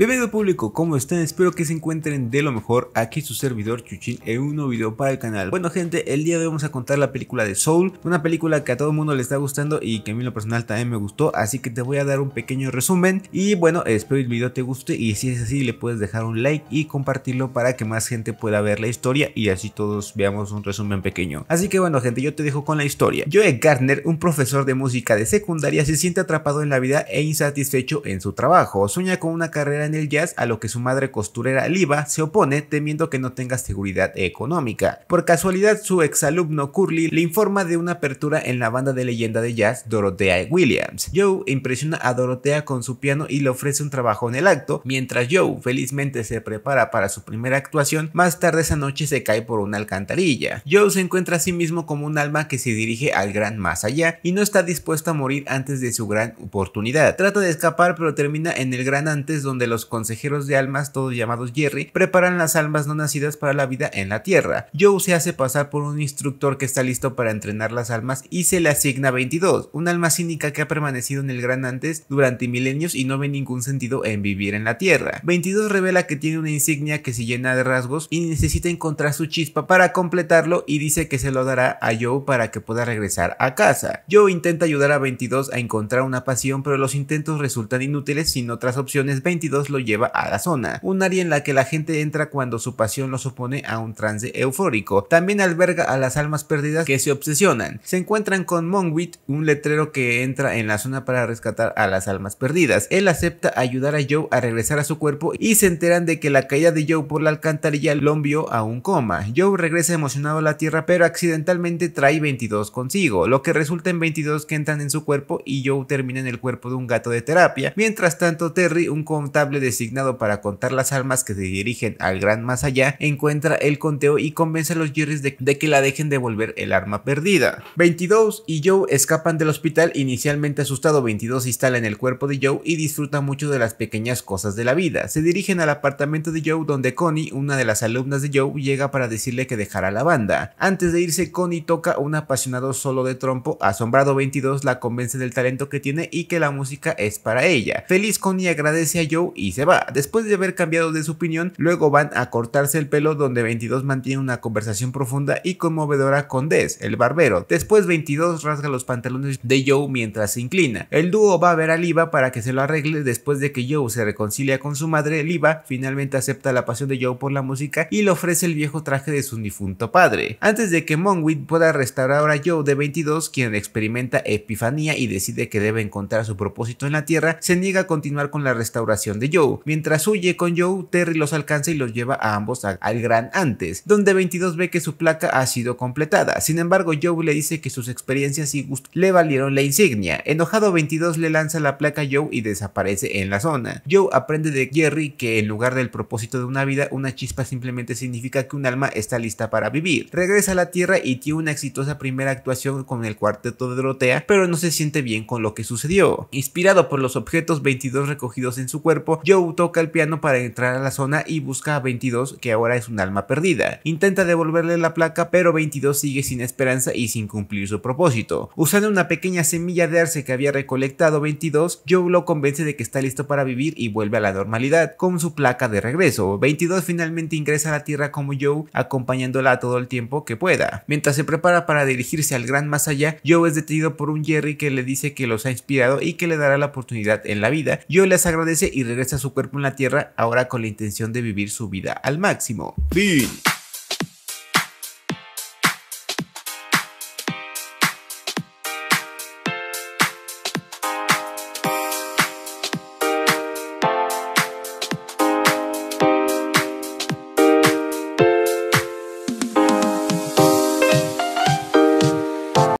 Bienvenido público, ¿cómo están? Espero que se encuentren de lo mejor, aquí su servidor Chuchín, en un nuevo video para el canal. Bueno gente, el día de hoy vamos a contar la película de Soul, una película que a todo el mundo le está gustando y que a mí en lo personal también me gustó, así que te voy a dar un pequeño resumen y bueno, espero el video te guste y si es así le puedes dejar un like y compartirlo para que más gente pueda ver la historia y así todos veamos un resumen pequeño. Así que bueno gente, yo te dejo con la historia. Joe Gardner, un profesor de música de secundaria, se siente atrapado en la vida e insatisfecho en su trabajo, sueña con una carrera el jazz, a lo que su madre costurera Liva se opone temiendo que no tenga seguridad económica. Por casualidad, su exalumno Curly le informa de una apertura en la banda de leyenda de jazz Dorothea Williams. Joe impresiona a Dorothea con su piano y le ofrece un trabajo en el acto, mientras Joe felizmente se prepara para su primera actuación, más tarde esa noche se cae por una alcantarilla. Joe se encuentra a sí mismo como un alma que se dirige al gran más allá y no está dispuesto a morir antes de su gran oportunidad. Trata de escapar pero termina en el gran antes donde los consejeros de almas, todos llamados Jerry, preparan las almas no nacidas para la vida en la Tierra. Joe se hace pasar por un instructor que está listo para entrenar las almas y se le asigna 22, un alma cínica que ha permanecido en el Gran Antes durante milenios y no ve ningún sentido en vivir en la Tierra. 22 revela que tiene una insignia que se llena de rasgos y necesita encontrar su chispa para completarlo y dice que se lo dará a Joe para que pueda regresar a casa. Joe intenta ayudar a 22 a encontrar una pasión pero los intentos resultan inútiles sin otras opciones 22 lo lleva a la zona, un área en la que la gente entra cuando su pasión lo supone a un trance eufórico. También alberga a las almas perdidas que se obsesionan. Se encuentran con Monwit, un letrero que entra en la zona para rescatar a las almas perdidas. Él acepta ayudar a Joe a regresar a su cuerpo y se enteran de que la caída de Joe por la alcantarilla lo envió a un coma. Joe regresa emocionado a la Tierra pero accidentalmente trae 22 consigo, lo que resulta en 22 que entran en su cuerpo y Joe termina en el cuerpo de un gato de terapia. Mientras tanto Terry, un contable designado para contar las armas... que se dirigen al gran más allá, encuentra el conteo y convence a los Jerrys de, que la dejen devolver el arma perdida. 22 y Joe escapan del hospital inicialmente asustado. 22 se instala en el cuerpo de Joe y disfruta mucho de las pequeñas cosas de la vida. Se dirigen al apartamento de Joe donde Connie, una de las alumnas de Joe, llega para decirle que dejará la banda. Antes de irse, Connie toca un apasionado solo de trompo. Asombrado 22 la convence del talento que tiene y que la música es para ella. Feliz Connie agradece a Joe y se va. Después de haber cambiado de su opinión, luego van a cortarse el pelo donde 22 mantiene una conversación profunda y conmovedora con Des, el barbero. Después 22 rasga los pantalones de Joe mientras se inclina. El dúo va a ver a Liva para que se lo arregle después de que Joe se reconcilia con su madre. Liva finalmente acepta la pasión de Joe por la música y le ofrece el viejo traje de su difunto padre. Antes de que Monwit pueda restaurar a Joe de 22, quien experimenta epifanía y decide que debe encontrar su propósito en la tierra, se niega a continuar con la restauración de Joe. Mientras huye con Joe, Terry los alcanza y los lleva a ambos al Gran Antes, donde 22 ve que su placa ha sido completada. Sin embargo, Joe le dice que sus experiencias y gustos le valieron la insignia. Enojado, 22 le lanza la placa a Joe y desaparece en la zona. Joe aprende de Jerry que en lugar del propósito de una vida, una chispa simplemente significa que un alma está lista para vivir. Regresa a la Tierra y tiene una exitosa primera actuación con el cuarteto de Dorotea, pero no se siente bien con lo que sucedió. Inspirado por los objetos 22 recogidos en su cuerpo, Joe toca el piano para entrar a la zona y busca a 22, que ahora es un alma perdida. Intenta devolverle la placa, pero 22 sigue sin esperanza y sin cumplir su propósito. Usando una pequeña semilla de arce que había recolectado 22, Joe lo convence de que está listo para vivir y vuelve a la normalidad, con su placa de regreso. 22 finalmente ingresa a la Tierra como Joe, acompañándola todo el tiempo que pueda. Mientras se prepara para dirigirse al gran más allá, Joe es detenido por un Jerry que le dice que los ha inspirado y que le dará la oportunidad en la vida. Joe les agradece y regresa a su cuerpo en la Tierra ahora con la intención de vivir su vida al máximo. Fin.